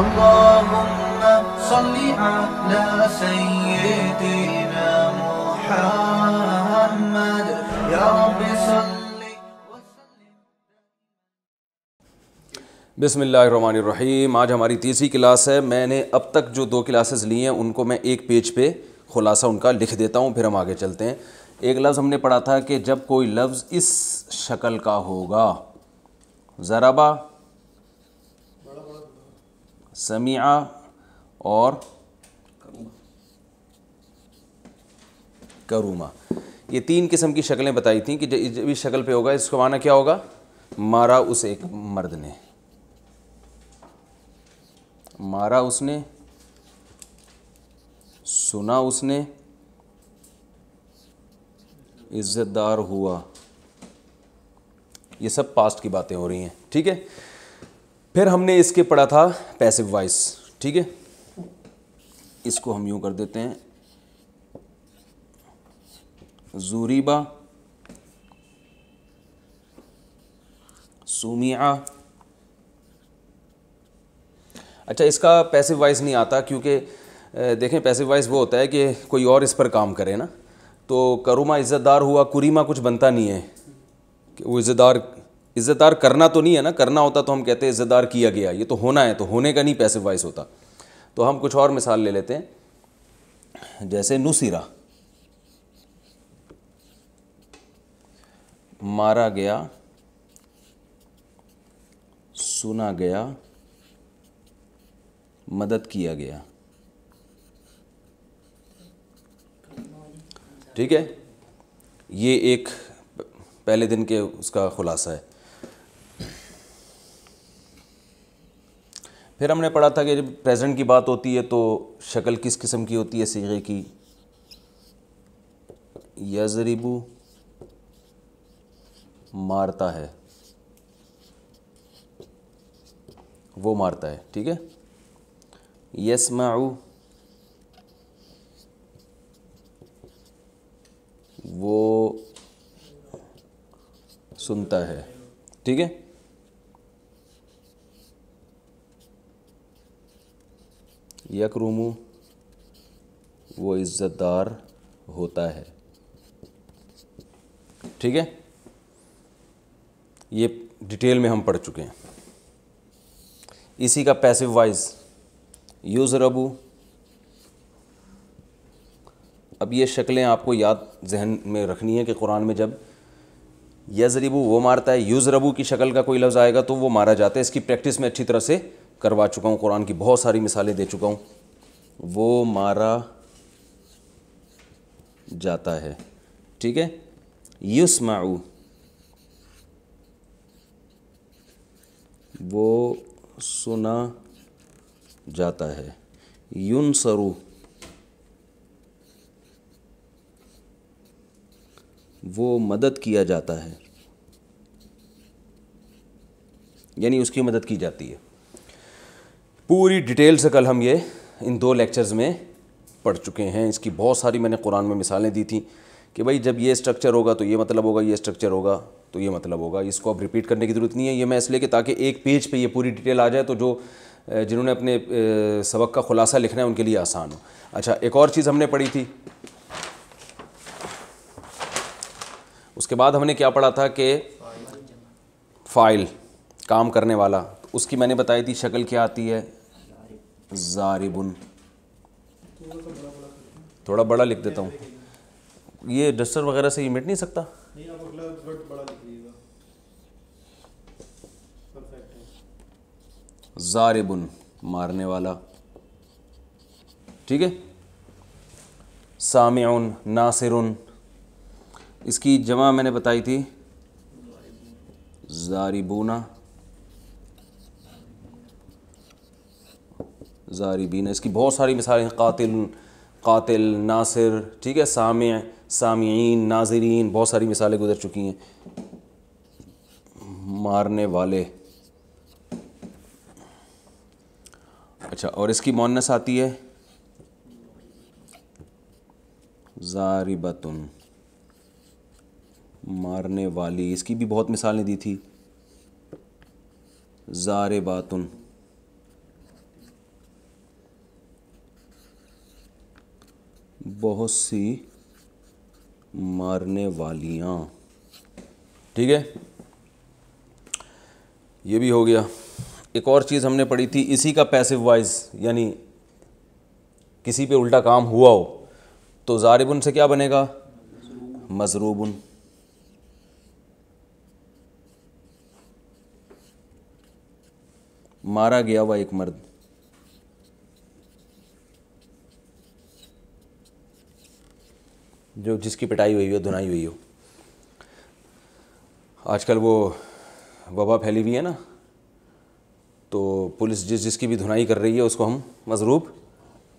اللهم صل على سيدنا محمد يا رب صل बिसमीम आज हमारी तीसरी क्लास है मैंने अब तक जो दो क्लासेस ली हैं उनको मैं एक पेज पे खुलासा उनका लिख देता हूँ फिर हम आगे चलते हैं एक लफ्ज़ हमने पढ़ा था कि जब कोई लफ्ज़ इस शक्ल का होगा ज़राबा समिया और करूमा ये तीन किस्म की शक्लें बताई थी कि जब इस शक्ल पे होगा इसको माना क्या होगा मारा उस एक मर्द ने मारा उसने सुना उसने इज्जतदार हुआ ये सब पास्ट की बातें हो रही हैं ठीक है फिर हमने इसके पढ़ा था पैसिव वॉइस ठीक है इसको हम यूं कर देते हैं जूरीबा सुमिया अच्छा इसका पैसिव वॉइस नहीं आता क्योंकि देखें पैसिव वॉइस वो होता है कि कोई और इस पर काम करे ना तो करुमा इज़्ज़तदार हुआ कुरीमा कुछ बनता नहीं है कि वो इज़्ज़तदार इज्जतदार करना तो नहीं है ना करना होता तो हम कहते हैं इज्जतदार किया गया ये तो होना है तो होने का नहीं पैसे वाइस होता तो हम कुछ और मिसाल ले लेते हैं जैसे नुसीरा मारा गया सुना गया मदद किया गया ठीक है ये एक पहले दिन के उसका ख़ुलासा है फिर हमने पढ़ा था कि जब प्रेजेंट की बात होती है तो शक्ल किस किस्म की होती है सीगे की यजरीबू मारता है वो मारता है ठीक है यस यसमाऊ वो सुनता है ठीक है यकरूमू वो इज़्ज़तदार होता है ठीक है ये डिटेल में हम पढ़ चुके हैं इसी का पैसिव वाइज यूज़ रबू अब ये शक्लें आपको याद जहन में रखनी है कि कुरान में जब यजरिबू वो मारता है यूज़ रबू की शक्ल का कोई लफ्ज़ आएगा तो वो मारा जाता है इसकी प्रैक्टिस में अच्छी तरह से करवा चुका हूँ कुरान की बहुत सारी मिसालें दे चुका हूँ वो मारा जाता है ठीक है युस्माऊ वो सुना जाता है यून सरु वो मदद किया जाता है यानी उसकी मदद की जाती है पूरी डिटेल से कल हम ये इन दो लेक्चर्स में पढ़ चुके हैं इसकी बहुत सारी मैंने कुरान में मिसालें दी थी कि भाई जब ये स्ट्रक्चर होगा तो ये मतलब होगा ये स्ट्रक्चर होगा तो ये मतलब होगा इसको अब रिपीट करने की ज़रूरत नहीं है ये मैं इसलिए कि ताकि एक पेज पे ये पूरी डिटेल आ जाए तो जो जिन्होंने अपने सबक का ख़ुलासा लिखना है उनके लिए आसान हो अच्छा एक और चीज़ हमने पढ़ी थी उसके बाद हमने क्या पढ़ा था कि फ़ाइल काम करने वाला उसकी मैंने बताई थी शक्ल क्या आती है ज़ारिबुन थोड़ा बड़ा लिख देता हूँ ये डस्टर वगैरह से ये मिट नहीं सकता नहीं आप अगला वर्ड बड़ा ज़ारिबुन मारने वाला ठीक है सामिउन नासिरुन इसकी जमा मैंने बताई थी ज़ारिबुना जारिबीन इसकी बहुत सारी मिसालें हैं कातिल कातिल नासिर ठीक है साम सामीन नाजरीन बहुत सारी मिसालें गुजर चुकी हैं मारने वाले अच्छा और इसकी मोनस आती है जारिबतन मारने वाली इसकी भी बहुत मिसालें दी थी जारबातन बहुत सी मारने वालियाँ ठीक है ये भी हो गया एक और चीज़ हमने पढ़ी थी इसी का पैसिव वाइज यानी किसी पे उल्टा काम हुआ हो तो जारिबुन से क्या बनेगा मजरूबन मारा गया हुआ एक मर्द जो जिसकी पिटाई हुई हो धुनाई हुई हो आजकल वो वबा फैली हुई है ना तो पुलिस जिस जिसकी भी धुनाई कर रही है उसको हम मजरूब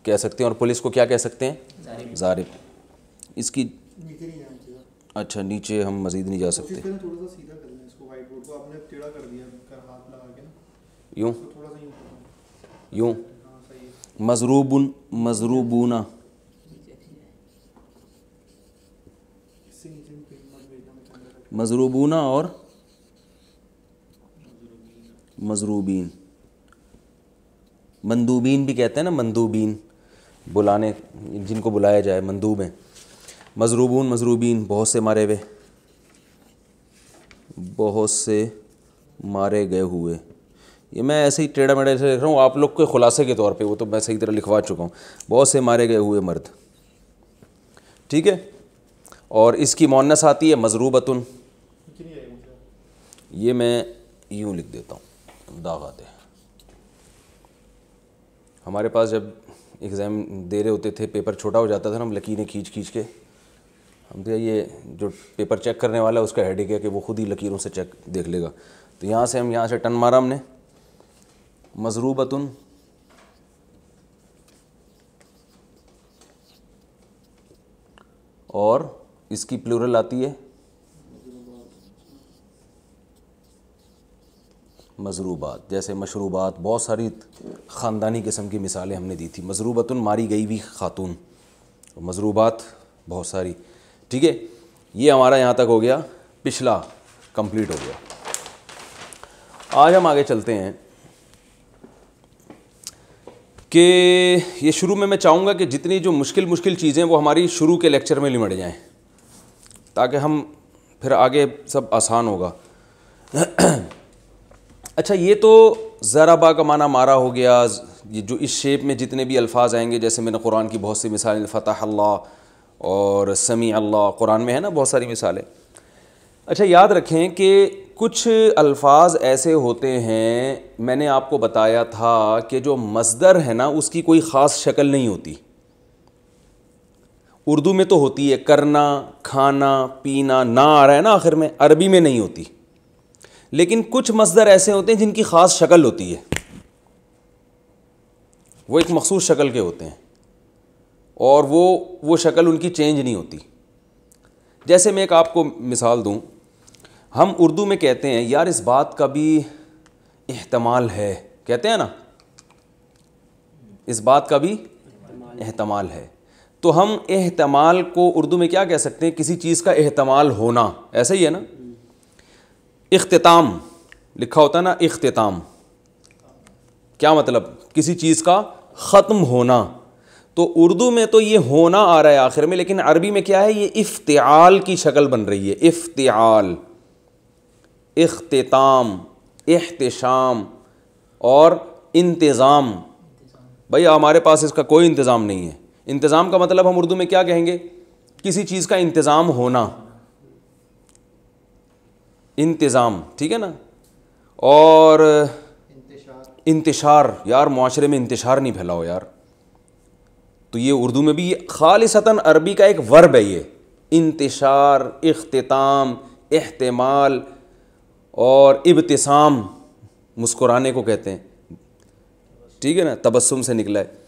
कह सकते हैं और पुलिस को क्या कह सकते हैं जारिब इसकी अच्छा नीचे हम मजीद नहीं जा सकते यूँ यूँ मजरूबन मजरूबूना मजरूबूना और मजरूबीन मंदूबीन भी कहते हैं ना मंदूबीन बुलाने जिनको बुलाया जाए मंदूब हैं मजरूबून मजरूबीन बहुत से मारे हुए बहुत से मारे गए हुए ये मैं ऐसे ही टेढ़ा मेढ़ा से लिख रहा हूँ आप लोग के खुलासे के तौर पे वो तो मैं सही तरह लिखवा चुका हूँ बहुत से मारे गए हुए मर्द ठीक है और इसकी मोनस आती है मजरूबतुन ये मैं यूँ लिख देता हूँ दागात हमारे पास जब एग्ज़ाम दे रहे होते थे पेपर छोटा हो जाता था ना हम लकीरें खींच खींच के हम क्या तो ये जो पेपर चेक करने वाला है उसका हेड है कि वो खुद ही लकीरों से चेक देख लेगा तो यहाँ से हम यहाँ से टन मारा हमने मजरूबतुन और इसकी प्लूरल आती है मजरूबात जैसे मशरूबात बहुत सारी ख़ानदानी किस्म की मिसालें हमने दी थी मजरूबतन मारी गई हुई ख़ातून तो मजरूबात बहुत सारी ठीक है ये हमारा यहाँ तक हो गया पिछला कंप्लीट हो गया आज हम आगे चलते हैं कि ये शुरू में मैं चाहूँगा कि जितनी जो मुश्किल मुश्किल चीज़ें वो हमारी शुरू के लेक्चर में लिमट जाएँ ताकि हम फिर आगे सब आसान होगा अच्छा ये तो ज़रा बा का माना मारा हो गया ये जो इस शेप में जितने भी अल्फाज आएंगे जैसे मैंने कुरान की बहुत सी मिसालें फ़तह अल्लाह और समी अल्लाह कुरान में है ना बहुत सारी मिसालें अच्छा याद रखें कि कुछ अल्फाज ऐसे होते हैं मैंने आपको बताया था कि जो मज़दर है ना उसकी कोई ख़ास शक्ल नहीं होती उर्दू में तो होती है करना खाना पीना ना आ रहा है ना आखिर में अरबी में नहीं होती लेकिन कुछ मसदर ऐसे होते हैं जिनकी ख़ास शक्ल होती है वो एक मखसूस शक्ल के होते हैं और वो वो शक्ल उनकी चेंज नहीं होती जैसे मैं एक आपको मिसाल दूँ हम उर्दू में कहते हैं यार इस बात का भी अहतमाल है कहते हैं ना इस बात का भी अहतमाल है तो हम अहतमाल को उर्दू में क्या कह सकते हैं किसी चीज़ का अहतमाल होना ऐसा ही है ना इख्ताम लिखा होता है ना अख्ताम क्या मतलब किसी चीज़ का ख़त्म होना तो उर्दू में तो ये होना आ रहा है आखिर में लेकिन अरबी में क्या है ये इफ्तियाल की शक्ल बन रही है इफ्तियाल अख्ताम अहतशाम और इंतज़ाम भाई हमारे पास इसका कोई इंतज़ाम नहीं है इंतज़ाम का मतलब हम उर्दू में क्या कहेंगे किसी चीज़ का इंतज़ाम होना इंतज़ाम ठीक है ना और इंतशार यार माशरे में इंतशार नहीं फैलाओ यार तो ये उर्दू में भी खालिसता अरबी का एक वर्ब है ये इंतशार अख्ताम एहतमाल और इब्तसाम मुस्कुराने को कहते हैं ठीक है ना तबस्सुम से निकला है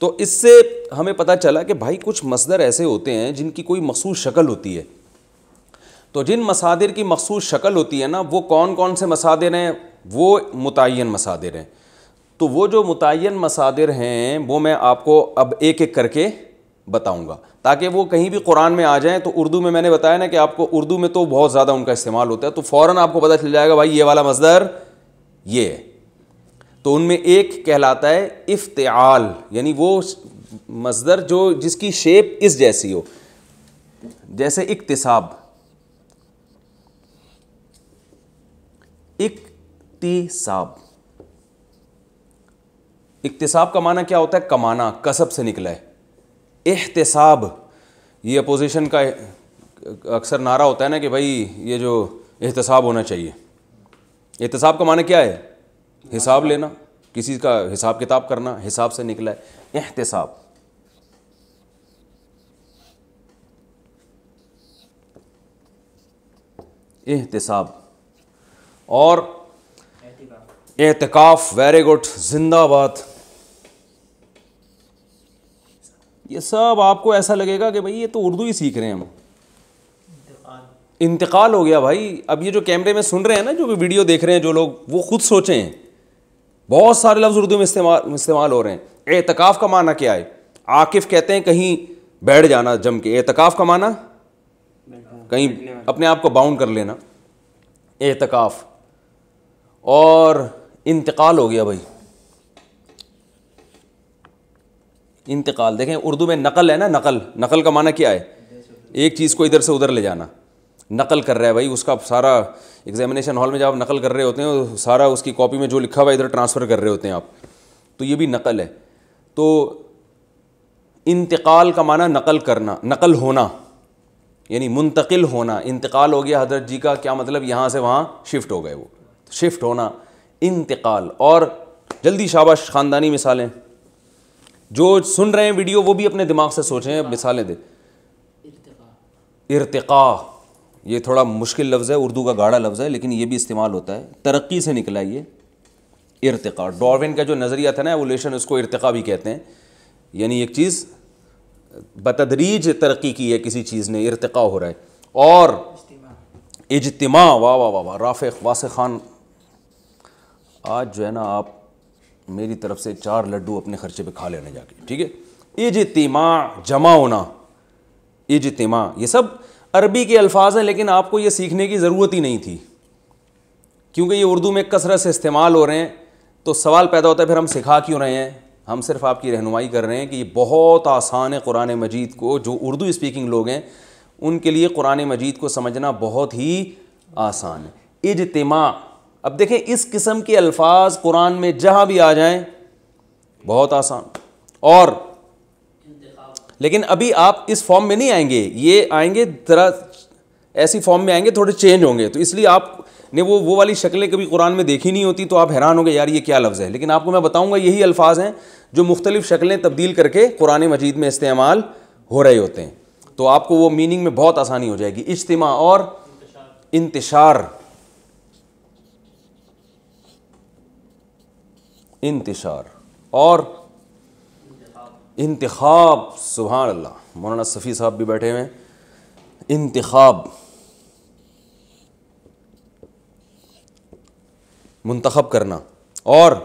तो इससे हमें पता चला कि भाई कुछ मसदर ऐसे होते हैं जिनकी कोई मखसूस शक्ल होती है तो जिन मसादिर की मखसूस शक्ल होती है ना वो कौन कौन से मसादिर हैं वो मुतन मसादिर हैं तो वो जो मुतन मसादिर हैं वो मैं आपको अब एक एक करके बताऊंगा ताकि वो कहीं भी कुरान में आ जाएं तो उर्दू में मैंने बताया ना कि आपको उर्दू में तो बहुत ज़्यादा उनका इस्तेमाल होता है तो फ़ौर आपको पता चल जाएगा भाई ये वाला मजदर ये है तो उनमें एक कहलाता है इफ्ताल यानी वो मजदर जो जिसकी शेप इस जैसी हो जैसे इकतसाब इकतीसाब इकतसाब का माना क्या होता है कमाना कसब से निकला है एहतसाब ये अपोजिशन का अक्सर नारा होता है ना कि भाई ये जो एहतसाब होना चाहिए एहतसाब का माना क्या है हिसाब लेना किसी का हिसाब किताब करना हिसाब से निकला है एहतसाब एहतसाब और एहतिकाफ वेरी गुड जिंदाबाद ये सब आपको ऐसा लगेगा कि भाई ये तो उर्दू ही सीख रहे हैं हम इंतकाल हो गया भाई अब ये जो कैमरे में सुन रहे हैं ना जो भी वीडियो देख रहे हैं जो लोग वो खुद सोचें बहुत सारे लफ्ज़ उर्दू में इस्तेमाल इस्तेमाल हो रहे हैं एहतकाफ़ का माना क्या है आकिफ कहते हैं कहीं बैठ जाना जम के एहतिकाफ का माना कहीं अपने आप को बाउंड कर लेना एहतकाफ़ और इंतकाल हो गया भाई इंतकाल देखें उर्दू में नकल है ना नकल नकल का माना क्या है एक चीज़ को इधर से उधर ले जाना नकल कर रहा है भाई उसका सारा एग्जामिनेशन हॉल में जब आप नकल कर रहे होते हैं तो सारा उसकी कॉपी में जो लिखा हुआ है इधर ट्रांसफ़र कर रहे होते हैं आप तो ये भी नकल है तो इंतकाल का माना नकल करना नकल होना यानी मुंतकिल होना इंतकाल हो गया हजरत जी का क्या मतलब यहाँ से वहाँ शिफ्ट हो गए वो शिफ्ट होना इंतकाल और जल्दी शाबाश ख़ानदानी मिसालें जो सुन रहे हैं वीडियो वो भी अपने दिमाग से सोचें मिसालें दे इरतका ये थोड़ा मुश्किल लफ्ज़ है उर्दू का गाढ़ा लफ्ज़ है लेकिन ये भी इस्तेमाल होता है तरक्की से निकला ये इरतका डॉर्विन का जो नज़रिया था ना वो लेशन उसको इरतका भी कहते हैं यानी एक चीज़ बतदरीज तरक्की की है किसी चीज़ ने इरतका हो रहा है और इजतमा वाह वाह वाह वाह राफ़ वास खान आज जो है ना आप मेरी तरफ से चार लड्डू अपने खर्चे पे खा लेने जाके ठीक है इजतिमा जमा होना इजतिमा ये सब अरबी के अल्फाज हैं लेकिन आपको ये सीखने की ज़रूरत ही नहीं थी क्योंकि ये उर्दू में कसरत से इस्तेमाल हो रहे हैं तो सवाल पैदा होता है फिर हम सिखा क्यों रहे हैं हम सिर्फ आपकी रहनुमाई कर रहे हैं कि ये बहुत आसान है कुरान मजीद को जो उर्दू स्पीकिंग लोग हैं उनके लिए कुरान मजीद को समझना बहुत ही आसान है इजतमा अब देखें इस किस्म के अल्फाज कुरान में जहाँ भी आ जाएं बहुत आसान और लेकिन अभी आप इस फॉर्म में नहीं आएंगे ये आएंगे ज़रा ऐसी फॉर्म में आएंगे थोड़े चेंज होंगे तो इसलिए आप ने वो वो वाली शक्लें कभी कुरान में देखी नहीं होती तो आप हैरान होंगे यार ये क्या लफ्ज़ है लेकिन आपको मैं बताऊंगा यही अल्फाज हैं जो मुख्तलिफ़ शक्लें तब्दील करके कुरान मजीद में इस्तेमाल हो रहे होते हैं तो आपको वो मीनिंग में बहुत आसानी हो जाएगी इज्तम और इंतशार इंतशार और इंतखब सुबह अल्लाह मौलाना सफ़ी साहब भी बैठे हुए हैं इंतखब मंतखब करना और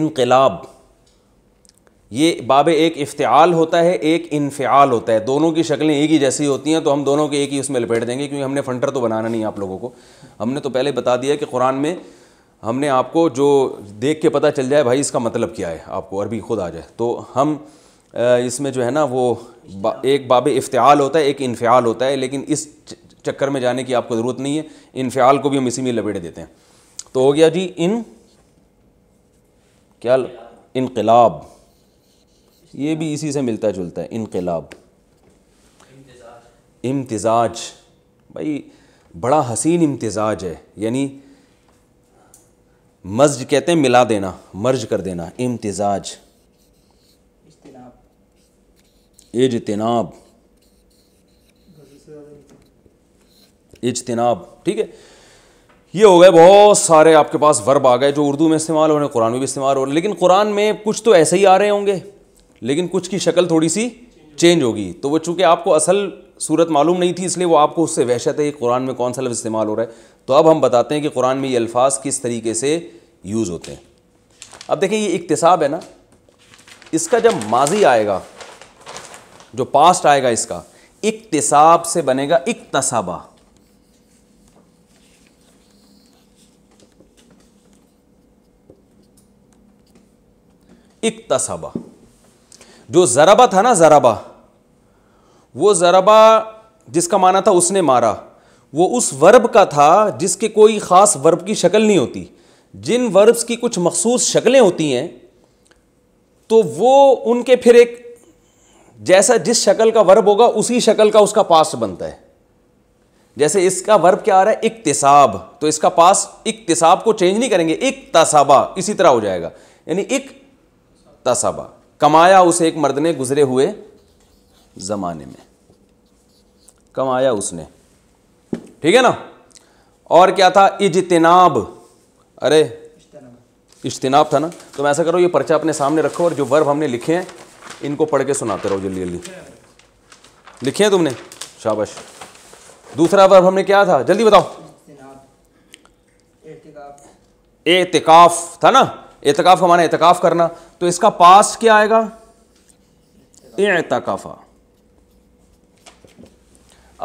इनकलाब ये बाब एक इफ्ताल होता है एक इनफ़ाल होता है दोनों की शक्लें एक ही जैसी होती हैं तो हम दोनों के एक ही उसमें लपेट देंगे क्योंकि हमने फंटर तो बनाना नहीं आप लोगों को हमने तो पहले बता दिया कि कुरान में हमने आपको जो देख के पता चल जाए भाई इसका मतलब क्या है आपको अरबी खुद आ जाए तो हम इसमें जो है ना वो एक बाब इफ्ताल होता है एक इनफ़्याल होता है लेकिन इस चक्कर में जाने की आपको ज़रूरत नहीं है इनफ़्याल को भी हम इसी में लपेट देते हैं तो हो गया जी इन क्या इनकलाब ये भी इसी से मिलता जुलता है इनकलाब इम्तज़ाज भाई बड़ा हसीन इम्तज़ाज है यानी मज कहते हैं मिला देना मर्ज कर देना इम्तजाज इजतनाब इजतनाब ठीक है ये हो गए बहुत सारे आपके पास वर्ब आ गए जो उर्दू में इस्तेमाल हो रहे हैं कुरान में भी इस्तेमाल हो रहे हैं लेकिन कुरान में कुछ तो ऐसे ही आ रहे होंगे लेकिन कुछ की शक्ल थोड़ी सी चेंज होगी तो वो चूँकि आपको असल सूरत मालूम नहीं थी इसलिए वो आपको उससे वहशत है कि कुरान में कौन सा लफ्ज़ इस्तेमाल हो रहा है तो अब हम बताते हैं कि कुरान में ये अल्फाज किस तरीके से यूज़ होते हैं अब देखें ये इकतसाब है ना इसका जब माजी आएगा जो पास्ट आएगा इसका इकतसाब से बनेगा इकतसाबा इकतसाबा जो ज़रबा था ना ज़रबा वो ज़रबा जिसका माना था उसने मारा वो उस वर्ब का था जिसके कोई ख़ास वर्ब की शक्ल नहीं होती जिन वर्ब्स की कुछ मखसूस शक्लें होती हैं तो वो उनके फिर एक जैसा जिस शक्ल का वर्ब होगा उसी शक्ल का उसका पास बनता है जैसे इसका वर्ब क्या आ रहा है इकतसाब तो इसका पास इकतसाब को चेंज नहीं करेंगे इकतसाबा इसी तरह हो जाएगा यानी इक तसाबा कमाया उसे एक मर्द ने गुजरे हुए ज़माने में कमाया उसने ठीक है ना और क्या था इजतनाब अरे इज्तनाब था ना तो मैं ऐसा करो ये पर्चा अपने सामने रखो और जो वर्ब हमने लिखे हैं इनको पढ़ के सुनाते रहो जल्दी जल्दी लिखे हैं तुमने शाबाश दूसरा वर्ब हमने क्या था जल्दी बताओ एहतिकाफ था ना एतकाफ़ का माना एतकाफ़ करना तो इसका पास क्या आएगा एतकाफ़ा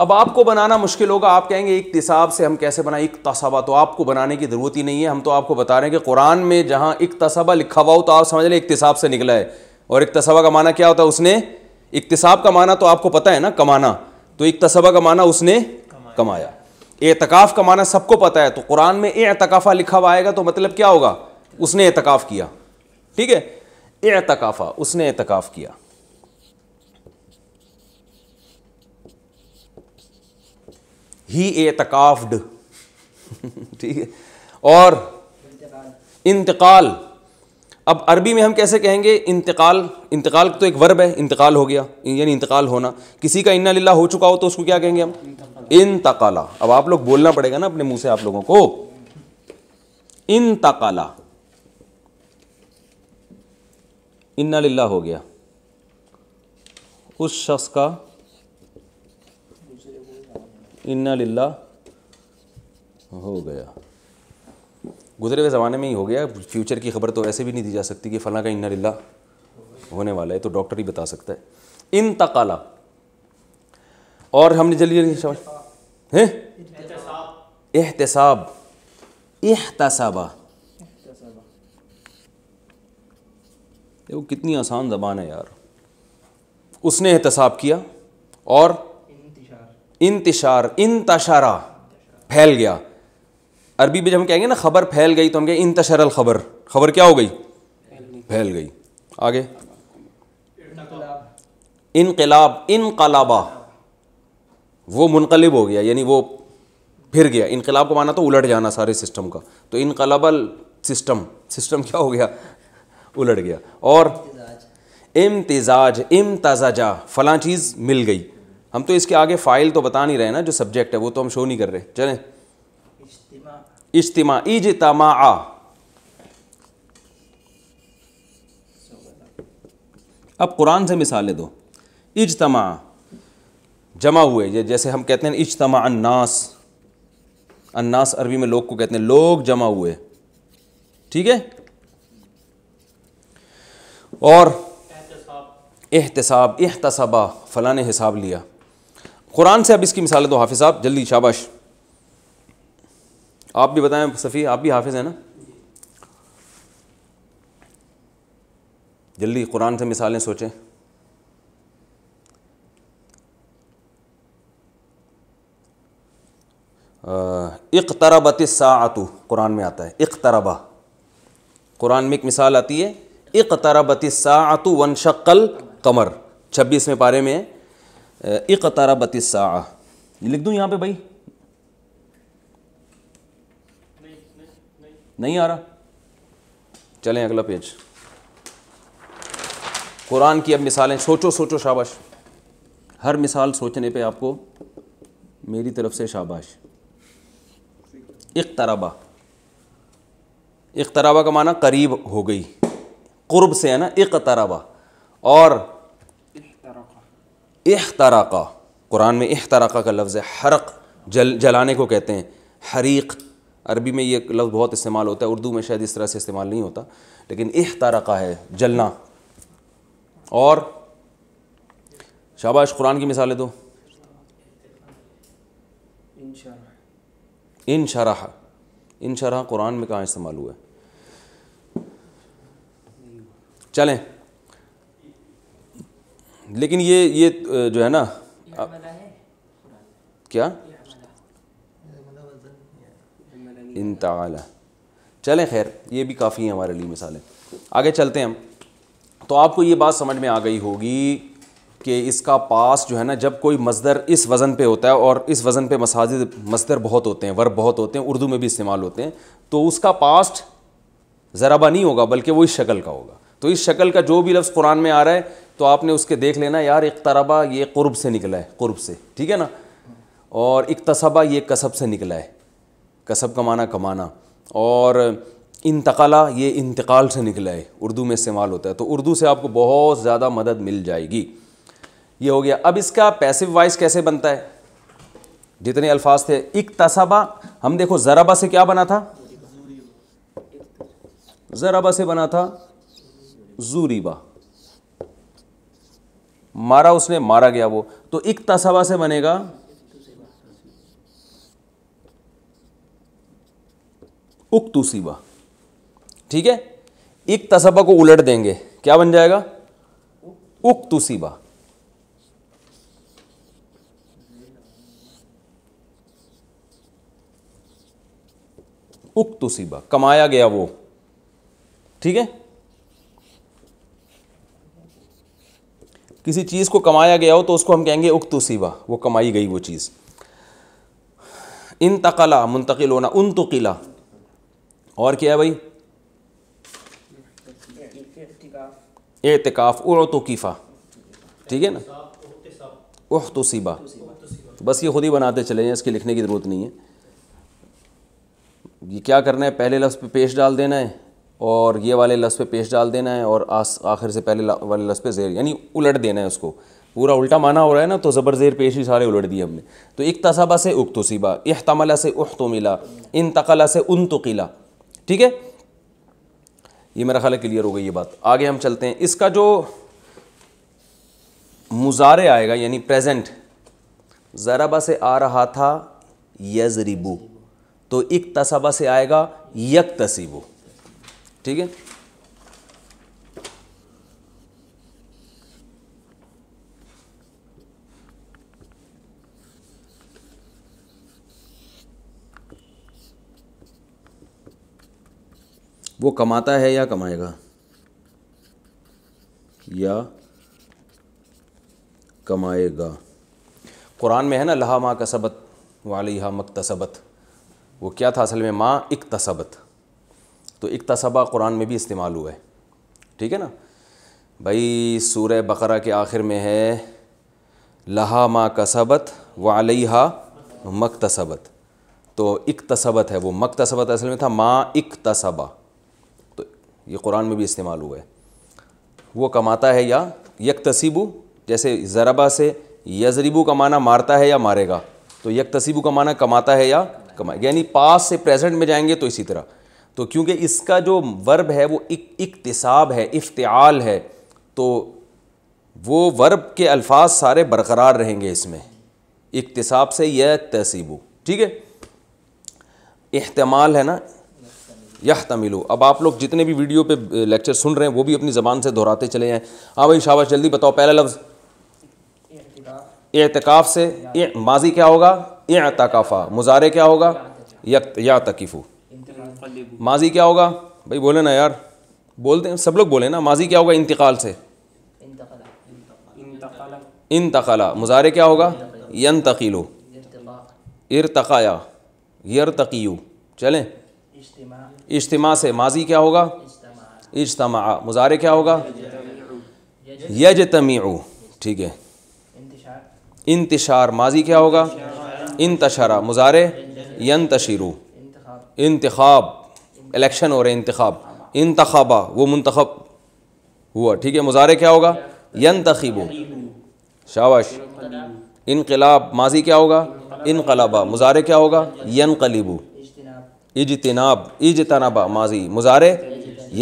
अब आपको बनाना मुश्किल होगा आप कहेंगे एक तिसाब से हम कैसे बनाए एक तसाबा तो आपको बनाने की ज़रूरत ही नहीं है हम तो आपको बता रहे हैं कि कुरान में जहां एक तसाबा लिखा हुआ हो तो आप समझ लें तिसाब से निकला है और एक तसाबा का माना क्या होता है उसने इकतसाब का माना तो आपको पता है ना कमाना तो एक तसाबा का माना उसने कमाया एतकाफ़ का माना सबको पता है तो कुरान में एतकाफ़ा लिखा हुआ आएगा तो मतलब क्या होगा उसने एतकाफ़ किया ठीक है एतकाफ़ा उसने एहतकाफ किया ही एतकाफ्ड ठीक है और इंतकाल अब अरबी में हम कैसे कहेंगे इंतकाल इंतकाल तो एक वर्ब है इंतकाल हो गया यानी इंतकाल होना किसी का इन्ना लिल्ला हो चुका हो तो उसको क्या कहेंगे हम इंतकाला अब आप लोग बोलना पड़ेगा ना अपने मुंह से आप लोगों को इंतकाला इन्ना लिल्ला हो गया उस शख्स का इन्ना लिल्ला हो गया गुजरे हुए ज़माने में ही हो गया फ्यूचर की खबर तो ऐसे भी नहीं दी जा सकती कि फ़लाँ का इन्ना लिल्ला होने वाला है तो डॉक्टर ही बता सकता है इन तकाला और हमने जल्दी समझ एहतसाब एहतसाबा देखो कितनी आसान ज़बान है यार उसने एहतसाब किया और इंतशार इंतशारा फैल गया अरबी में जब हम कहेंगे ना खबर फैल गई तो हम कहेंगे इंतशरल खबर खबर क्या हो गई फैल गई आगे इनकलाब इनकलाबा वो मुनकलब हो गया यानी वो फिर गया इनकलाब को माना तो उलट जाना सारे सिस्टम का तो इनकलाबल सिस्टम सिस्टम क्या हो गया उलट गया और इम्तजाज इम्तजाजा फलां चीज़ मिल गई हम तो इसके आगे फ़ाइल तो बता नहीं रहे ना जो सब्जेक्ट है वो तो हम शो नहीं कर रहे चले इज्तिमा इजतमा अब कुरान से मिसालें दो इजतमा जमा हुए ये जैसे हम कहते हैं इजतमा अन्नास अन्नास अरबी में लोग को कहते हैं लोग जमा हुए ठीक है और एहतसाब एहतसबा फ़लाँ ने हिसाब लिया कुरान से अब इसकी मिसाल दो तो हाफिज़ साहब जल्दी शाबाश आप भी बताएं सफ़ी आप भी हाफिज़ हैं ना जल्दी कुरान से मिसालें सोचें इकतरबत सातु कुरान में आता है इकतरबा कुरान में एक मिसाल आती है इकतरबतिसातु वन शक्ल कमर छब्बीसवें पारे में सा लिख दूँ यहाँ पे भाई नहीं, आ रहा चलें अगला पेज कुरान की अब मिसालें सोचो सोचो शाबाश हर मिसाल सोचने पे आपको मेरी तरफ से शाबाश इकतरबा तराबा का माना करीब हो गई कुर्ब से है ना तरबा और अहतराका कुरान में अहतराका का लफ्ज़ है हरक जल जलाने को कहते हैं हरीक अरबी में ये लफ्ज़ बहुत इस्तेमाल होता है उर्दू में शायद इस तरह से इस्तेमाल नहीं होता लेकिन अहतराका है जलना और शाबाश कुरान की मिसालें दो इन शराह इन शराह कुरान में कहाँ इस्तेमाल हुआ है चलें लेकिन ये ये जो है ना क्या इन चलें खैर ये भी काफ़ी हैं हमारे लिए मिसालें आगे चलते हैं हम तो आपको ये बात समझ में आ गई होगी कि इसका पास जो है ना जब कोई मजदर इस वज़न पे होता है और इस वज़न पे मसाजिद मजदर बहुत होते हैं वर्ब बहुत होते हैं उर्दू में भी इस्तेमाल होते हैं तो उसका पास्ट ज़राबा नहीं होगा बल्कि वो इस शक्ल का होगा तो इस शक्ल का जो भी लफ्ज़ कुरान में आ रहा है तो आपने उसके देख लेना यार इकतरबा ये क़ुरब से निकला है क़ुरब से ठीक है ना और इकतसबा ये कसब से निकला है कसब कमाना कमाना और इंतकाला ये इंतकाल से निकला है उर्दू में इस्तेमाल होता है तो उर्दू से आपको बहुत ज़्यादा मदद मिल जाएगी ये हो गया अब इसका पैसिव वॉइस कैसे बनता है जितने अल्फाज थे तसबा हम देखो ज़राबा से क्या बना था ज़राबा से बना था जूरीबा मारा उसने मारा गया वो तो इक तसबा से बनेगा उकतुसीबा ठीक है एक तसबा को उलट देंगे क्या बन जाएगा उकतुसीबा उकतुसीबा कमाया गया वो ठीक है किसी चीज़ को कमाया गया हो तो उसको हम कहेंगे उक्त सिवा वो कमाई गई वो चीज़ इन तकला मुंतकिल होना उन तकिला और क्या है भाई एतकाफ़ उड़ तोकीफ़ा ठीक है ना उह सिबा बस ये खुद ही बनाते चले जाएँ इसकी लिखने की ज़रूरत नहीं है ये क्या करना है पहले लफ्ज़ पे पेश डाल देना है और ये वाले लस पे पेश डाल देना है और आस आखिर से पहले वाले लस पे ज़ेर यानी उलट देना है उसको पूरा उल्टा माना हो रहा है ना तो ज़बर ज़ेर पेश ही सारे उलट दिए हमने तो एक तसाबा से उक्त सीबा अहतमला से तो मिला इन तकला से उन तो किला ठीक है ये मेरा ख्याल क्लियर हो गई ये बात आगे हम चलते हैं इसका जो मुजारे आएगा यानी प्रेजेंट ज़राबा से आ रहा था यजरिबू तो एक तसाबा से आएगा यक तसीबू ठीक है वो कमाता है या कमाएगा या कमाएगा कुरान में है ना लहा माँ कसबत वाली हा मक तसबत वो क्या था असल में माँ इक तसबत तो तसबा कुरान में भी इस्तेमाल हुआ है ठीक है ना भाई सूर्य बकरा के आखिर में है लहा माँ कसबत मक मकतसबत तो तसबत है वो मक मकतसबत असल में था माँ इक तसबा तो ये कुरान में भी इस्तेमाल हुआ है वो कमाता है या यक यकतसीबू जैसे ज़रबा से यजरिबू का माना मारता है या मारेगा तो यक यकतसीबू का माना कमाता है या कमा यानी पास से प्रेजेंट में जाएंगे तो इसी तरह तो क्योंकि इसका जो वर्ब है वो इक इकतसाब है इफ्तियाल है तो वो वर्ब के अल्फाज सारे बरकरार रहेंगे इसमें इकतसाब से यह तहसीबू ठीक है एहतमाल है ना यह तमिलो अब आप लोग जितने भी वीडियो पे लेक्चर सुन रहे हैं वो भी अपनी ज़बान से दोहराते चले हैं हाँ भाई शाबाश जल्दी बताओ पहला लफ्ज़ एतकाफ़ से माजी क्या होगा एतकाफ़ा मुजारे क्या होगा या तकीफ़ू माजी क्या होगा भाई बोले ना यार बोलते हैं सब लोग बोले ना माजी क्या होगा इंतकाल से तखला मुजारे क्या होगा यन तकीलो इरतकाया यरतकीयू चलें इज्तम से माजी क्या होगा इज्तम मुजारे क्या होगा यज तमीऊ ठीक है इंतशार माजी क्या होगा इंतशारा मुजारे यन तशीरू इंतखब इलेक्शन हो रहे इंतखब इंतबा वो मंतखब हुआ ठीक है मुजारे क्या होगा यन तखीबो शाबाश इनकलाब माजी क्या होगा इनकलाबा मुजारे क्या होगा यन कलीबू इजतनाब इजतनाबा माजी मुजारे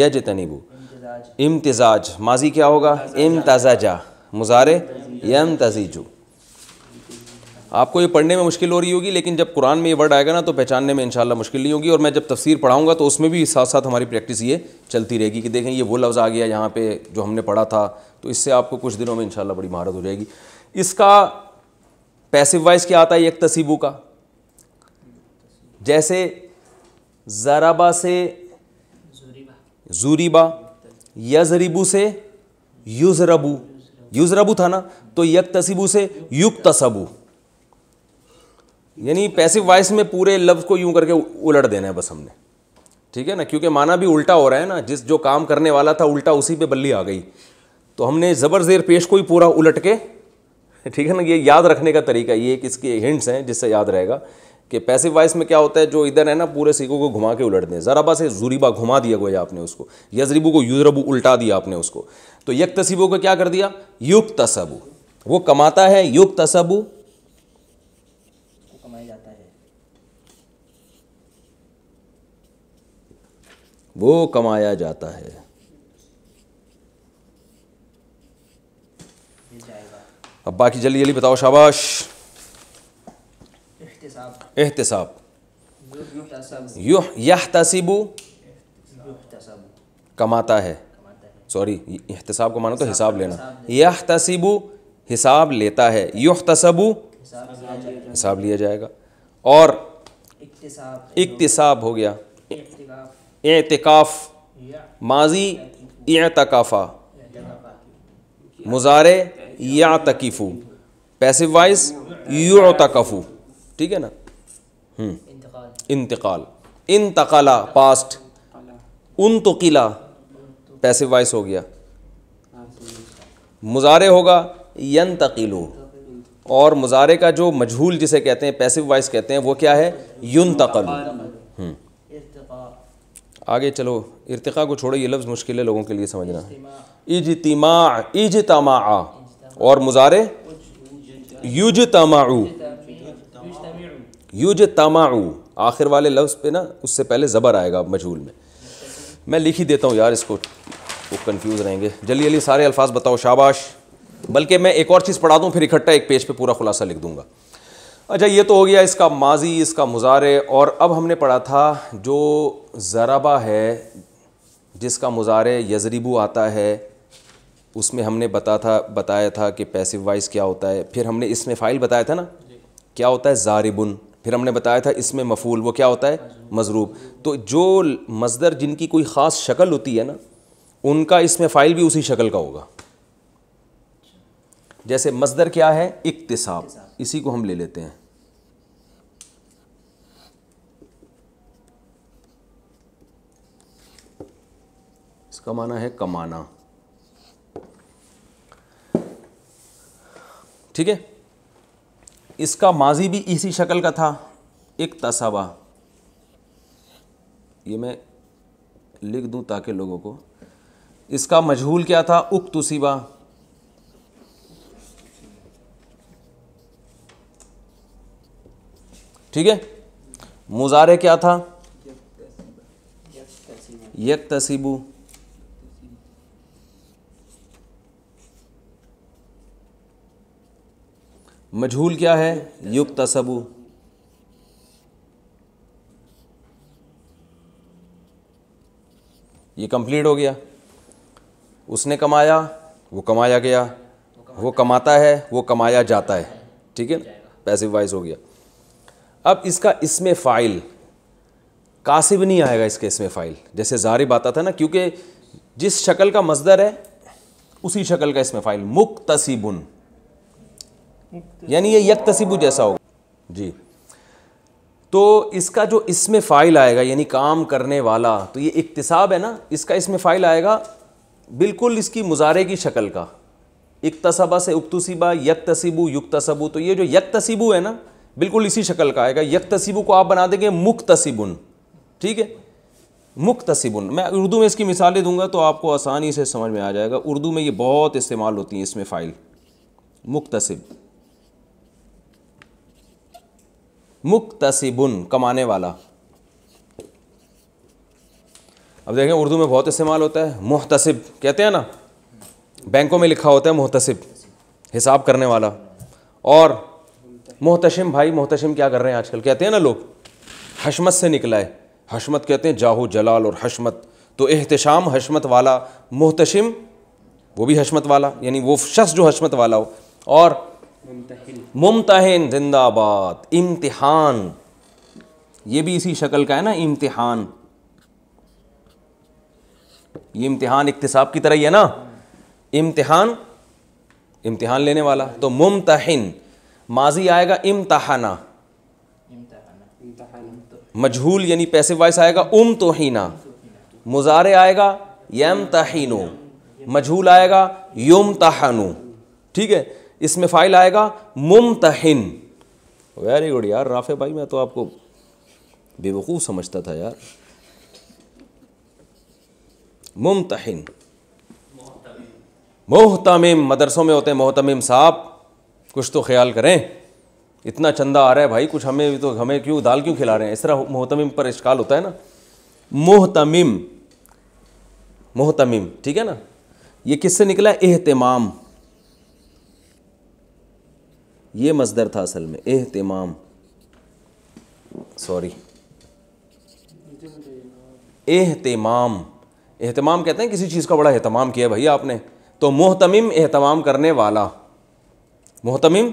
यजतनीबू इम्तजाज माजी क्या होगा इम तजाजा मुजारे यम तजीजू आपको ये पढ़ने में मुश्किल हो रही होगी लेकिन जब कुरान में ये वर्ड आएगा ना तो पहचानने में इंशाल्लाह मुश्किल नहीं होगी और मैं जब तफसीर पढ़ाऊँगा तो उसमें भी साथ साथ हमारी प्रैक्टिस ये चलती रहेगी कि देखें ये वो लफ्ज़ आ गया यहाँ पर जो हमने पढ़ा था तो इससे आपको कुछ दिनों में इंशाल्लाह बड़ी महारत हो जाएगी इसका पैसिव वाइज क्या आता है एक तसीबू का जैसे ज़राबा से जूरीबा यजरिबू से युजरबू युजरबू था ना तो यक तसीबू से युक तसबू यानी पैसिव वॉइस में पूरे लफ्ज़ को यूं करके उलट देना है बस हमने ठीक है ना क्योंकि माना भी उल्टा हो रहा है ना जिस जो काम करने वाला था उल्टा उसी पे बल्ली आ गई तो हमने ज़बर ज़ेर पेश को ही पूरा उलट के ठीक है ना ये याद रखने का तरीका ये एक इसकी हिंट्स हैं जिससे याद रहेगा कि पैसिव वॉइस में क्या होता है जो इधर है ना पूरे सीखों को घुमा के उलट दें ज़रा बस जुरीबा घुमा दिया गोया आपने उसको यजरीबू को यूजरबू उल्टा दिया आपने उसको तो यक तसीबों को क्या कर दिया युग तसबू वो कमाता है युग तसबू वो कमाया जाता है अब बाकी जल्दी जल्दी बताओ शाबाश एहतसाब यह तसीबु कमाता है सॉरी एहतसाब को माना तो हिसाब लेना यह तसीबु हिसाब लेता है युह तसबू हिसाब लिया जाएगा और इकतसाब हो गया एतकाफ़ माजी एतकाफ़ा मुजारे या तकीफ़ू पैसिव वाइस यू तकफ़ू ठीक है ना हम्म। इंतकाल इंतकाला पास्ट उन तो किला पैसिव वाइस हो गया मुजारे होगा यन तकीलो और मुजारे का जो मजहूल जिसे कहते हैं पैसिव वाइस कहते हैं वो क्या है युन तकल आगे चलो इरतका को छोड़ो ये लफ्ज़ मुश्किल है लोगों के लिए समझना इज तमा और मुजारे युज तमा युज तमाऊ आखिर वाले लफ्ज़ पे ना उससे पहले ज़बर आएगा मजहूल में मैं लिख ही देता हूँ यार इसको वो कन्फ्यूज रहेंगे जल्दी जल्दी सारे अल्फाज बताओ शाबाश बल्कि मैं एक और चीज़ पढ़ा दूँ फिर इकट्ठा एक पेज पे पूरा खुलासा लिख दूंगा अच्छा ये तो हो गया इसका माजी इसका मुजारे और अब हमने पढ़ा था जो ज़रबा है जिसका मुजारे यजरीबू आता है उसमें हमने बता था बताया था कि पैसिव वाइस क्या होता है फिर हमने इसमें फ़ाइल बताया था ना क्या होता है ज़ारिबुन फिर हमने बताया था इसमें मफूल वो क्या होता है मजरूब तो जो मजदर जिनकी कोई ख़ास शक्ल होती है ना उनका इसमें फ़ाइल भी उसी शक्ल का होगा जैसे मजदर क्या है इकतसाब इसी को हम ले लेते हैं माना है कमाना ठीक है इसका माजी भी इसी शक्ल का था एक तसावा ये मैं लिख दूं ताकि लोगों को इसका मजहूल क्या था उक तुसीबा ठीक है मुजारे क्या था यक तसीबू मजहूल क्या है युग तसबू ये कंप्लीट हो गया उसने कमाया वो कमाया गया वो कमाता है वो कमाया जाता है ठीक है पैसिव वाइज हो गया अब इसका इसमें फ़ाइल कासिब नहीं आएगा इसके इसमें फ़ाइल जैसे जारिब आता था ना क्योंकि जिस शक्ल का मजदर है उसी शक्ल का इसमें फ़ाइल मुक्तसीबुन यानी ये यक तसीबु जैसा होगा जी तो इसका जो इसमें फ़ाइल आएगा यानी काम करने वाला तो ये इकतसाब है ना इसका इसमें फ़ाइल आएगा बिल्कुल इसकी मुजारे की शक्ल का इकतसबा से उकतसीबा यक तसीबु युक तसबु तो ये जो यक तसीबु है ना बिल्कुल इसी शक्ल का आएगा यक तसीबु को आप बना देंगे मुख तसीबुन ठीक है मुख तसीबुन मैं उर्दू में इसकी मिसालें दूंगा तो आपको आसानी से समझ में आ जाएगा उर्दू में ये बहुत इस्तेमाल होती है इसमें फ़ाइल मुख तसिब मुक्तसिबुन कमाने वाला अब देखें उर्दू में बहुत इस्तेमाल होता है मुहतसिब कहते हैं ना बैंकों में लिखा होता है मुहतसिब हिसाब करने वाला और मोहतशिम भाई मोहतशिम क्या कर रहे हैं आजकल कहते हैं ना लोग हशमत से निकला है हशमत कहते हैं जाहू जलाल और हशमत तो एहतशाम हशमत वाला मोहतशिम वो भी हशमत वाला यानी वो शख्स जो हशमत वाला हो और मुमतहन जिंदाबाद इम्तिहान ये भी इसी शक्ल का है ना इम्तिहान ये इम्तिहान इकतसाब की तरह ही है ना इम्तिहान इम्तिहान लेने वाला तो मुमतहन माजी आएगा इम्तहाना मजहूल यानी पैसे वाइस आएगा उम तोहिना मुजारे आएगा यम तहिनो मजहूल आएगा युम ठीक है इसमें फ़ाइल आएगा मुमतहिन वेरी गुड यार राफे भाई मैं तो आपको बेवकूफ़ समझता था यार मुमतहिन मोहतमिम मदरसों में होते हैं मोहतमिम साहब कुछ तो ख्याल करें इतना चंदा आ रहा है भाई कुछ हमें भी तो हमें क्यों दाल क्यों खिला रहे हैं इस तरह मोहतमिम पर इश्काल होता है ना मोहतमिम मोहतमिम ठीक है ना ये किससे निकला एहतमाम ये मजदर था असल में एहतमाम सॉरी एहतमाम एहतमाम कहते हैं किसी चीज़ का बड़ा अहतमाम किया भैया आपने तो मोहतमिम एहतमाम करने वाला मोहतमिम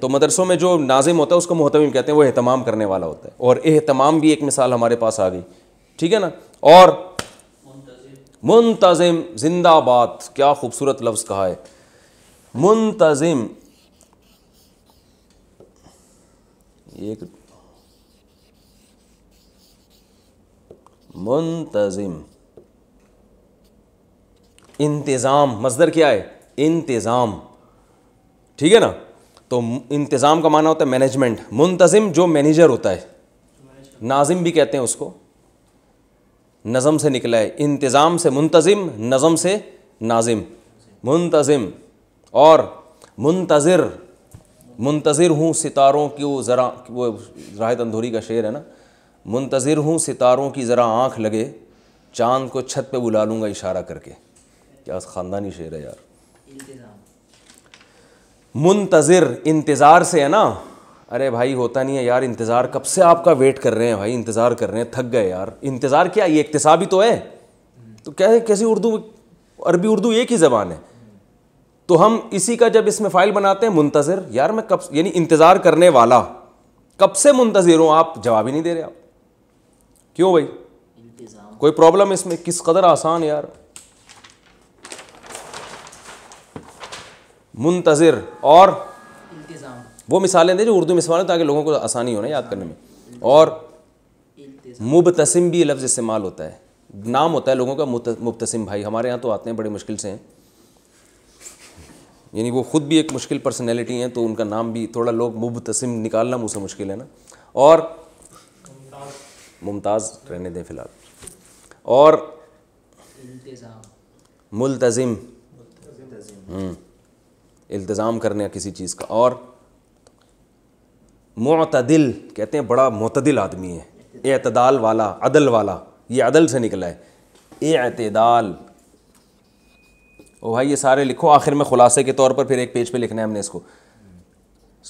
तो मदरसों में जो नाजिम होता है उसको मोहतमिम कहते हैं वो एहतमाम करने वाला होता है और एहतमाम भी एक मिसाल हमारे पास आ गई ठीक है ना और मुंतज़िम जिंदाबाद क्या खूबसूरत लफ्ज़ कहा है मुंतज़िम एक मुंतजिम इंतज़ाम मजदर क्या है इंतज़ाम ठीक है ना तो इंतज़ाम का माना होता है मैनेजमेंट मुंतज़िम जो मैनेजर होता है नाजिम भी कहते हैं उसको नज़म से निकला है इंतज़ाम से मुंतज़िम नज़म से नाजिम मुंतज़िम और मुंतज़िर मुंतज़िर हूँ सितारों की वो ज़रा वो राहत अंधोरी का शेर है ना मुंतज़िर हूँ सितारों की ज़रा आँख लगे चांद को छत पे बुला लूँगा इशारा करके क्या ख़ानदानी शेर है यार मुंतज़िर इंतज़ार से है ना अरे भाई होता नहीं है यार इंतज़ार कब से आपका वेट कर रहे हैं भाई इंतज़ार कर रहे हैं थक गए यार इंतज़ार क्या ये इकतसाबी तो है हम्म। तो कैसे कैसी उर्दू अरबी उर्दू एक ही ज़बान है तो हम इसी का जब इसमें फाइल बनाते हैं मुंतज़र यार मैं कब यानी इंतज़ार करने वाला कब से मुंतज़र हूं आप जवाब ही नहीं दे रहे आप क्यों भाई कोई प्रॉब्लम इसमें किस कदर आसान यार मुंतज़र और वो मिसालें दें जो उर्दू मिसालें ताकि लोगों को आसानी हो ना याद करने में और मुबतसिम भी लफ्ज़ इस्तेमाल होता है नाम होता है लोगों का मुबतसिम भाई हमारे यहाँ तो आते हैं बड़े मुश्किल से हैं यानी वो ख़ुद भी एक मुश्किल पर्सनैलिटी हैं तो उनका नाम भी थोड़ा लोग मुबतसिम निकालना मुझसे मुश्किल है ना और मुमताज़ रहने दें फ़िलहाल और मुलतज़िम हम्म, इल्तज़ाम करने किसी चीज़ का और मतदिल कहते हैं बड़ा मतदिल आदमी है एतदाल वाला अदल वाला ये अदल से निकला है एतदाल ओ भाई ये सारे लिखो आखिर में खुलासे के तौर पर फिर एक पेज पे लिखना है हमने इसको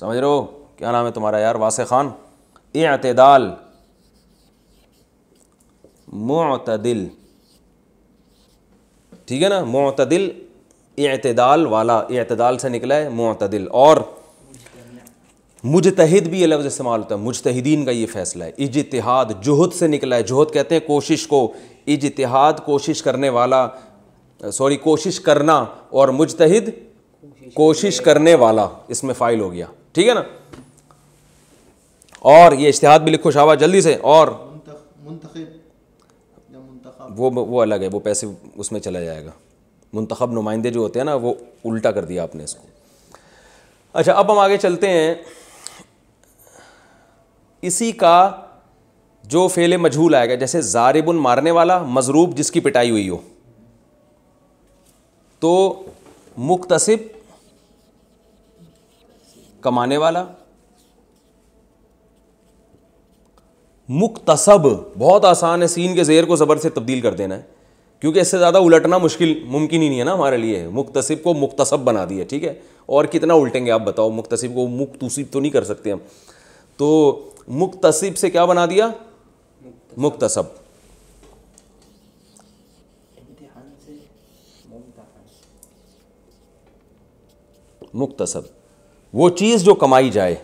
समझ रहे हो क्या नाम है तुम्हारा यार वास खान एतदाल मतदिल ठीक है ना मतदिल एतदाल वाला एतदाल से निकला है मतदिल और मुजतहद भी ये लफ्ज़ इस्तेमाल होता है मुजतहदीन का ये फैसला है इजतहाद जहद से निकला है जहद कहते हैं कोशिश को इजतहाद कोशिश करने वाला सॉरी कोशिश करना और मुजतहिद कोशिश करने वाला इसमें फ़ाइल हो गया ठीक है ना और ये इश्तिहाद भी लिखो शाबा जल्दी से और वो वो अलग है वो पैसे उसमें चला जाएगा मंतखब नुमाइंदे जो होते हैं ना वो उल्टा कर दिया आपने इसको अच्छा अब हम आगे चलते हैं इसी का जो फेले मजहूल आएगा जैसे जारिबुन मारने वाला मजरूब जिसकी पिटाई हुई हो तो मुख्तसिब कमाने वाला मुख्तसब बहुत आसान है सीन के जेर को ज़बर से तब्दील कर देना है क्योंकि इससे ज़्यादा उलटना मुश्किल मुमकिन ही नहीं है ना हमारे लिए मुख्तसिब को मुख्तसब बना दिया ठीक है और कितना उल्टेंगे आप बताओ मुख्तसिब को मुक्तूसिब तो नहीं कर सकते हम तो मुख्तसिब से क्या बना दिया मुख्तसब। मुख्तसब वो चीज़ जो कमाई जाए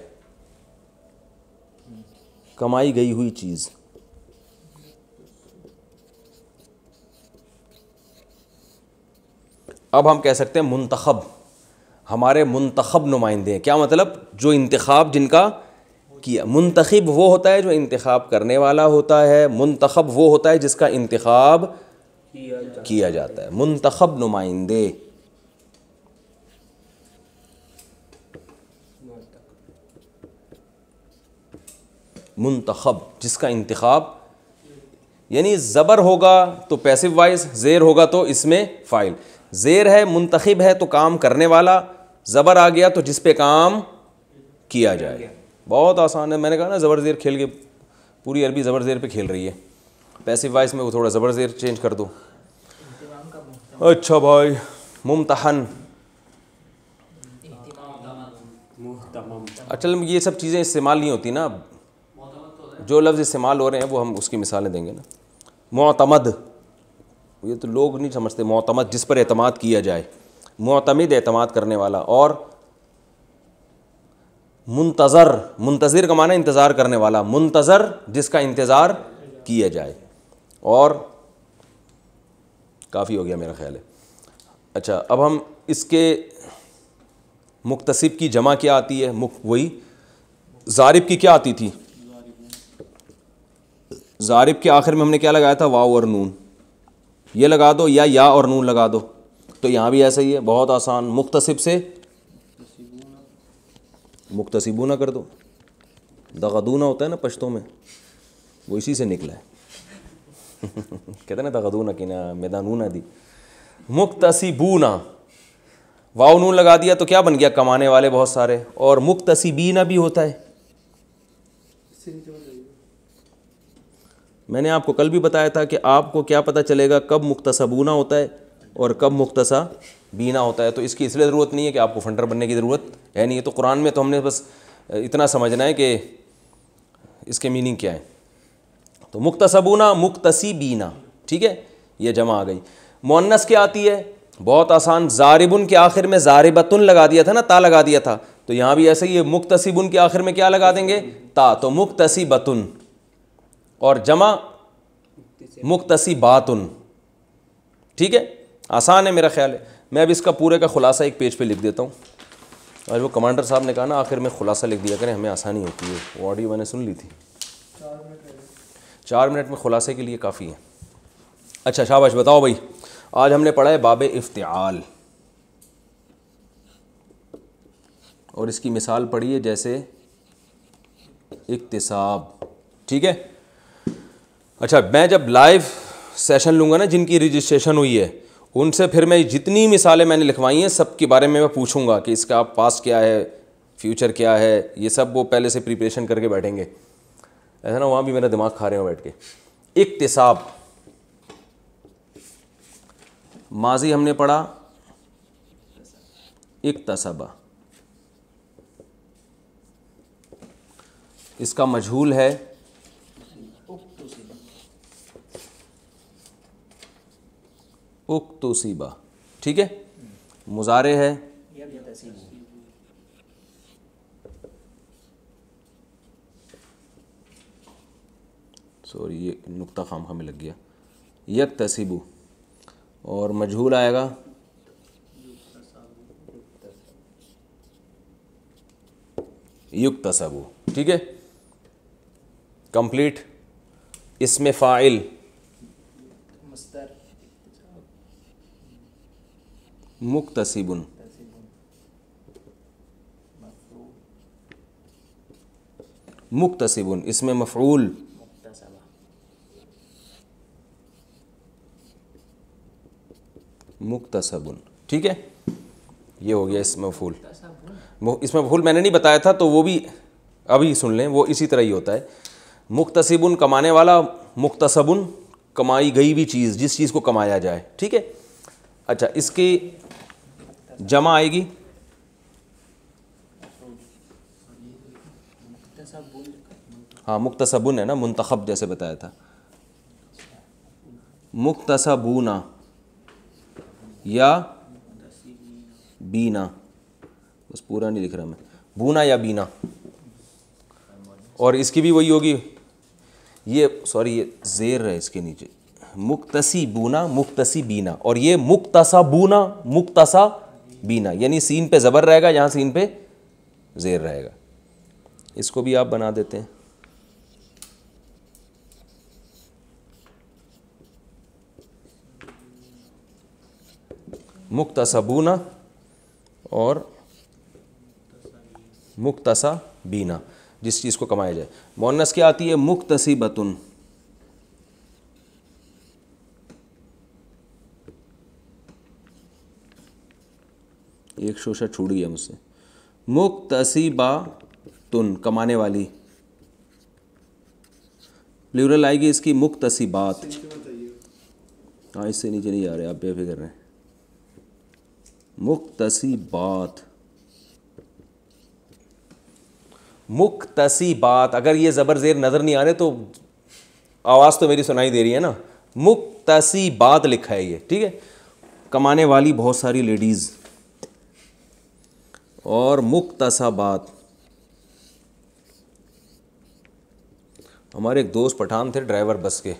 कमाई गई हुई चीज़ अब हम कह सकते हैं मुंतखब हमारे मुंतखब नुमाइंदे हैं क्या मतलब जो इंतखब जिनका किया मुंतखब वो होता है जो इंतखब करने वाला होता है मुंतखब वो होता है जिसका इंतखब किया जाता है मुंतखब नुमाइंदे मुंतखब जिसका इंतखब यानी ज़बर होगा तो पैसिव वाइज ज़ेर होगा तो इसमें फ़ाइल ज़ेर है मुंतखब है तो काम करने वाला ज़बर आ गया तो जिस पे काम किया जाए बहुत आसान है मैंने कहा ना ज़बर ज़ेर खेल के पूरी अरबी ज़बर ज़ेर पर खेल रही है पैसिव वाइज में वो थोड़ा ज़बर ज़ेर चेंज कर दो अच्छा भाई मुमतहन अच्छा ये सब चीज़ें इस्तेमाल नहीं होती ना अब जो लफ्ज़ इस्तेमाल हो रहे हैं वो हम उसकी मिसालें देंगे ना मोतमद ये तो लोग नहीं समझते मोतमद जिस पर अतमाद किया जाए मोतमद अतमाद करने वाला और मुंतज़र मुंतज़र का माना इंतज़ार करने वाला मुंतज़र जिसका इंतज़ार किया जाए और काफ़ी हो गया मेरा ख्याल है अच्छा अब हम इसके मुक्तसिब की जमा क्या आती है मुक वही जारिब की क्या आती थी ज़ारिब के आखिर में हमने क्या लगाया था वाव और नून ये लगा दो या या और नून लगा दो तो यहाँ भी ऐसा ही है बहुत आसान मुख्तसिब से ना कर दो दगादूना होता है ना पश्तों में वो इसी से निकला है कहते ना दगादूना कि ना मैदानूना दी मुख्तसिबूना वाव नून लगा दिया तो क्या बन गया कमाने वाले बहुत सारे और मुख्तसिबीना भी होता है मैंने आपको कल भी बताया था कि आपको क्या पता चलेगा कब मुख्तसबूना होता है और कब मुख्तसा बीना होता है तो इसकी इसलिए ज़रूरत नहीं है कि आपको फंडर बनने की ज़रूरत है नहीं है तो कुरान में तो हमने बस इतना समझना है कि इसके मीनिंग क्या है तो मुख्तसबूना मुख्तसी बीना ठीक है ये जमा आ गई मुन्नस क्या आती है बहुत आसान जारिबुन के आखिर में जारिबतुन लगा दिया था ना ता लगा दिया था तो यहाँ भी ऐसे ही मुख्तसिबुन के आखिर में क्या लगा देंगे ता तो मुख्तसिबतुन और जमा मुख्तसी बातन ठीक है आसान है मेरा ख्याल है मैं अब इसका पूरे का खुलासा एक पेज पे लिख देता हूँ और वो कमांडर साहब ने कहा ना आखिर में खुलासा लिख दिया करें हमें आसानी होती है वो ऑडियो मैंने सुन ली थी चार मिनट में खुलासे के लिए काफ़ी है अच्छा शाबाश बताओ भाई आज हमने पढ़ा है बाब इफ्तियाल और इसकी मिसाल पढ़ी है जैसे इकतसाब ठीक है अच्छा मैं जब लाइव सेशन लूँगा ना जिनकी रजिस्ट्रेशन हुई है उनसे फिर मैं जितनी मिसालें मैंने लिखवाई हैं सब के बारे में मैं पूछूंगा कि इसका पास क्या है फ्यूचर क्या है ये सब वो पहले से प्रिपरेशन करके बैठेंगे ऐसा ना वहाँ भी मेरा दिमाग खा रहे हो बैठ के इकतसाब माजी हमने पढ़ा इकतसबा इसका मजहूल है उक्तुसीबा ठीक है मुजारे है सॉरी ये नुक्ता खाम में लग गया यक तसीबू और मजहूल आएगा युक्त तसबू ठीक है कंप्लीट इसमें फ़ाइल मस्तर मुक्तसिबुन मुक्तसिबुन इसमें मफूल मुक्तसबुन ठीक है ये हो गया इसमें फूल इसमें फूल मैंने नहीं बताया था तो वो भी अभी सुन लें वो इसी तरह ही होता है मुख्तसिबुन कमाने वाला मुख्तसबुन कमाई गई भी चीज़ जिस चीज़ को कमाया जाए ठीक है अच्छा इसकी जमा आएगी हाँ मुख्तसबुन है ना मुंतखब जैसे बताया था मुख्तसबूना या बीना बस पूरा नहीं लिख रहा मैं बूना या बीना और इसकी भी वही होगी ये सॉरी ये जेर है इसके नीचे मुक्तसी बूना मुक्तसी बीना और ये मुक्तसा बूना मुक्तसा बीना यानी सीन पे ज़बर रहेगा यहाँ सीन पे जेर रहेगा इसको भी आप बना देते हैं बूना और मुक्तसा बीना जिस चीज़ को कमाया जाए मोनस क्या आती है मुक्तसी बतुन एक शोशा छूट गया मुझसे मुक्त बा तुन कमाने वाली प्लूरल आएगी इसकी मुक्त बात हाँ इससे नीचे नहीं जा रहे आप बेफिक्र रहे मुक्त बात मुक्तसी बात अगर ये ज़बर ज़ेर नज़र नहीं आ रहे तो आवाज़ तो मेरी सुनाई दे रही है ना मुक्तसी बात लिखा है ये ठीक है कमाने वाली बहुत सारी लेडीज़ और मुक्तसबात हमारे एक दोस्त पठान थे ड्राइवर बस के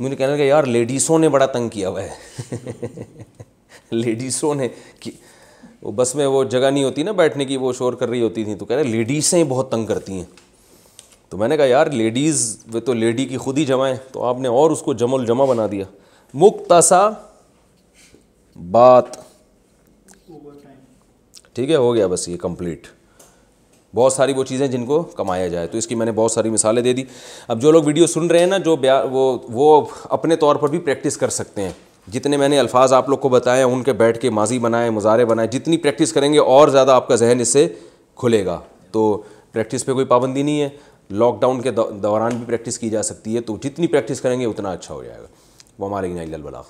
मुझे कहने लगा यार लेडीसों ने बड़ा तंग किया हुआ है लेडीसों ने कि वो बस में वो जगह नहीं होती ना बैठने की वो शोर कर रही होती थी तो कह रहे ही बहुत तंग करती हैं तो मैंने कहा यार लेडीज़ वे तो लेडी की खुद ही जमाएं तो आपने और उसको जमल जमा बना दिया मुक्तसा बात ठीक है हो गया बस ये कंप्लीट बहुत सारी वो चीज़ें जिनको कमाया जाए तो इसकी मैंने बहुत सारी मिसालें दे दी अब जो लोग वीडियो सुन रहे हैं ना जो वो वो अपने तौर पर भी प्रैक्टिस कर सकते हैं जितने मैंने अल्फाज आप लोग को बताए उनके बैठ के माजी बनाए मुजारे बनाए जितनी प्रैक्टिस करेंगे और ज़्यादा आपका जहन इससे खुलेगा तो प्रैक्टिस पे कोई पाबंदी नहीं है लॉकडाउन के दौरान भी प्रैक्टिस की जा सकती है तो जितनी प्रैक्टिस करेंगे उतना अच्छा हो जाएगा वमालिन बला